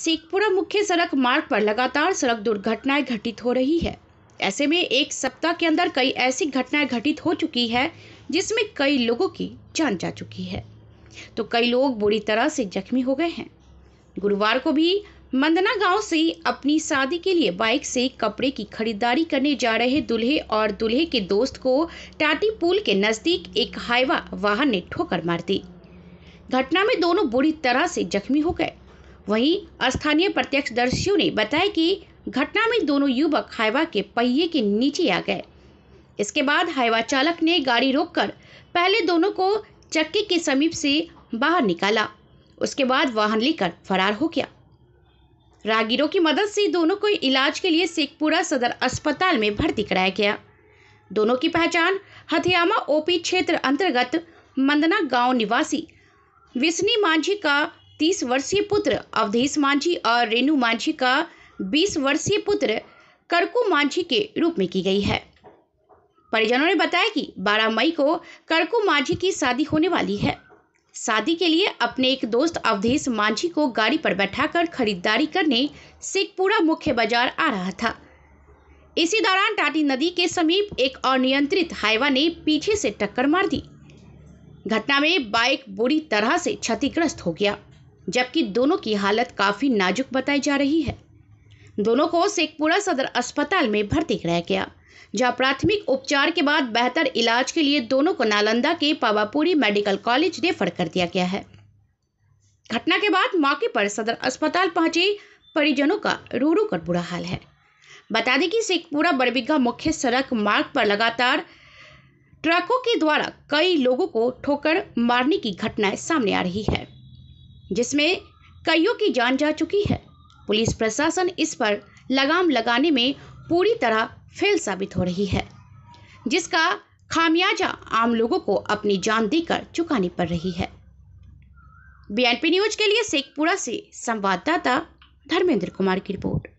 शेखपुरा मुख्य सड़क मार्ग पर लगातार सड़क दुर्घटनाएं घटित हो रही है ऐसे में एक सप्ताह के अंदर कई ऐसी घटनाएं घटित हो चुकी है जिसमें कई लोगों की जान जा चुकी है तो कई लोग बुरी तरह से जख्मी हो गए हैं गुरुवार को भी मंदना गांव से अपनी शादी के लिए बाइक से कपड़े की खरीदारी करने जा रहे दुल्हे और दुल्हे के दोस्त को टाटी पुल के नजदीक एक हाईवा वाहन ने ठोकर मार दी घटना में दोनों बुरी तरह से जख्मी हो गए वहीं स्थानीय प्रत्यक्षदर्शियों ने बताया कि घटना में दोनों युवक हाईवा के पहिए के नीचे आ गए इसके बाद हाईवा चालक ने गाड़ी रोककर पहले दोनों को चक्की के समीप से बाहर निकाला उसके बाद वाहन लेकर फरार हो गया रागीरों की मदद से दोनों को इलाज के लिए शेखपुरा सदर अस्पताल में भर्ती कराया गया दोनों की पहचान हथियामा ओपी क्षेत्र अंतर्गत मंदना गांव निवासी विस्नी मांझी का तीस वर्षीय पुत्र अवधेश मांझी और रेणु मांझी का बीस वर्षीय पुत्र करकू मांझी के रूप में की गई है परिजनों ने बताया कि 12 मई को करकू मांझी की शादी होने वाली है शादी के लिए अपने एक दोस्त अवधेश मांझी को गाड़ी पर बैठाकर खरीदारी करने सिखपुरा मुख्य बाजार आ रहा था इसी दौरान टाटी नदी के समीप एक अनियंत्रित हाईवा ने पीछे से टक्कर मार दी घटना में बाइक बुरी तरह से क्षतिग्रस्त हो गया जबकि दोनों की हालत काफ़ी नाजुक बताई जा रही है दोनों को शेखपुरा सदर अस्पताल में भर्ती कराया गया जहां प्राथमिक उपचार के बाद बेहतर इलाज के लिए दोनों को नालंदा के पावापुरी मेडिकल कॉलेज रेफर कर दिया गया है घटना के बाद मौके पर सदर अस्पताल पहुंचे परिजनों का रू रू कर बुरा हाल है बता दें कि शेखपुरा बरबिघा मुख्य सड़क मार्ग पर लगातार ट्रकों के द्वारा कई लोगों को ठोकर मारने की घटनाएं सामने आ रही है जिसमें कईयों की जान जा चुकी है पुलिस प्रशासन इस पर लगाम लगाने में पूरी तरह फेल साबित हो रही है जिसका खामियाजा आम लोगों को अपनी जान देकर चुकानी पड़ रही है बीएनपी न्यूज के लिए शेखपुरा से संवाददाता धर्मेंद्र कुमार की रिपोर्ट